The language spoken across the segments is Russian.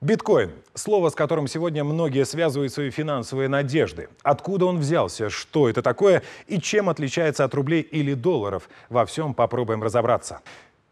Биткоин – слово, с которым сегодня многие связывают свои финансовые надежды. Откуда он взялся, что это такое и чем отличается от рублей или долларов – во всем попробуем разобраться.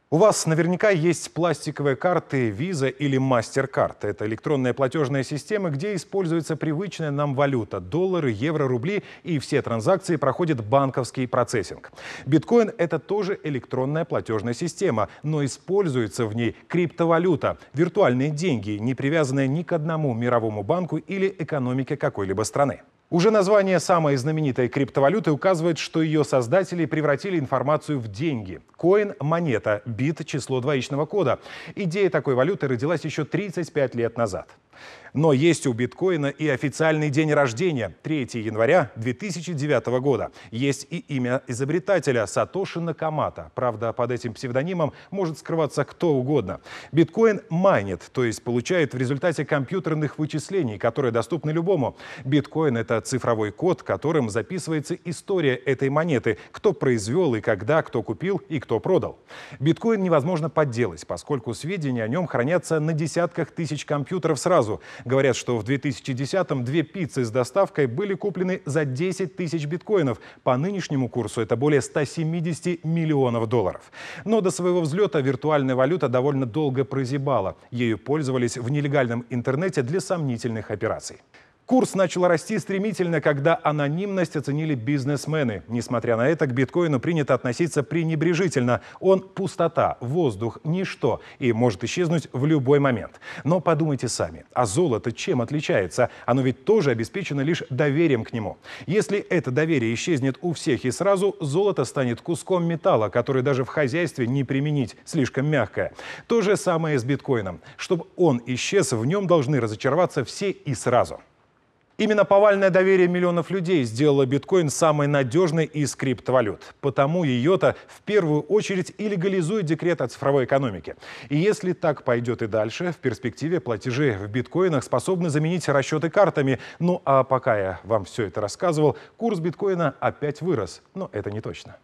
У вас наверняка есть пластиковые карты Visa или MasterCard. Это электронная платежная система, где используется привычная нам валюта – доллары, евро, рубли, и все транзакции проходят банковский процессинг. Биткоин – это тоже электронная платежная система, но используется в ней криптовалюта – виртуальные деньги, не привязанные ни к одному мировому банку или экономике какой-либо страны. Уже название самой знаменитой криптовалюты указывает, что ее создатели превратили информацию в деньги. Коин – монета, бит – число двоичного кода. Идея такой валюты родилась еще 35 лет назад. Но есть у биткоина и официальный день рождения – 3 января 2009 года. Есть и имя изобретателя – Сатоши Накамата. Правда, под этим псевдонимом может скрываться кто угодно. Биткоин майнит, то есть получает в результате компьютерных вычислений, которые доступны любому. Биткоин – это цифровой код, которым записывается история этой монеты, кто произвел и когда, кто купил и кто продал. Биткоин невозможно подделать, поскольку сведения о нем хранятся на десятках тысяч компьютеров сразу. Говорят, что в 2010-м две пиццы с доставкой были куплены за 10 тысяч биткоинов. По нынешнему курсу это более 170 миллионов долларов. Но до своего взлета виртуальная валюта довольно долго прозябала. Ею пользовались в нелегальном интернете для сомнительных операций. Курс начал расти стремительно, когда анонимность оценили бизнесмены. Несмотря на это, к биткоину принято относиться пренебрежительно. Он пустота, воздух, ничто и может исчезнуть в любой момент. Но подумайте сами, а золото чем отличается? Оно ведь тоже обеспечено лишь доверием к нему. Если это доверие исчезнет у всех и сразу, золото станет куском металла, который даже в хозяйстве не применить, слишком мягкое. То же самое с биткоином. Чтобы он исчез, в нем должны разочароваться все и сразу. Именно повальное доверие миллионов людей сделало биткоин самой надежной из криптовалют. Потому ее-то в первую очередь и легализует декрет о цифровой экономике. И если так пойдет и дальше, в перспективе платежи в биткоинах способны заменить расчеты картами. Ну а пока я вам все это рассказывал, курс биткоина опять вырос. Но это не точно.